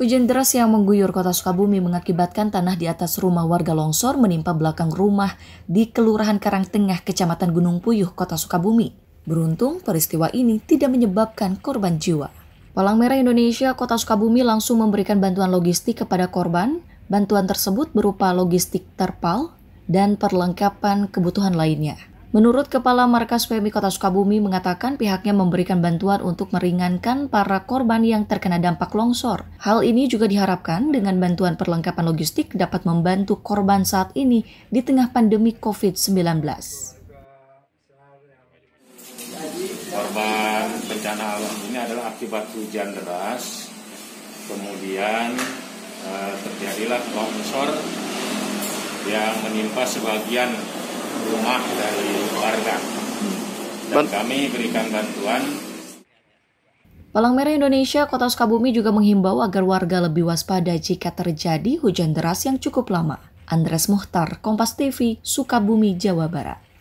Hujan deras yang mengguyur kota Sukabumi mengakibatkan tanah di atas rumah warga longsor menimpa belakang rumah di Kelurahan Karangtengah, Kecamatan Gunung Puyuh, Kota Sukabumi. Beruntung, peristiwa ini tidak menyebabkan korban jiwa. Palang Merah Indonesia Kota Sukabumi langsung memberikan bantuan logistik kepada korban. Bantuan tersebut berupa logistik terpal dan perlengkapan kebutuhan lainnya. Menurut Kepala Markas PMI Kota Sukabumi mengatakan pihaknya memberikan bantuan untuk meringankan para korban yang terkena dampak longsor. Hal ini juga diharapkan dengan bantuan perlengkapan logistik dapat membantu korban saat ini di tengah pandemi COVID-19 korban bencana alam ini adalah akibat hujan deras, kemudian eh, terjadilah longsor yang menimpa sebagian rumah dari dan kami berikan bantuan. Palang Merah Indonesia Kota Sukabumi juga menghimbau agar warga lebih waspada jika terjadi hujan deras yang cukup lama. Andres Muhtar, Kompas TV, Sukabumi, Jawa Barat.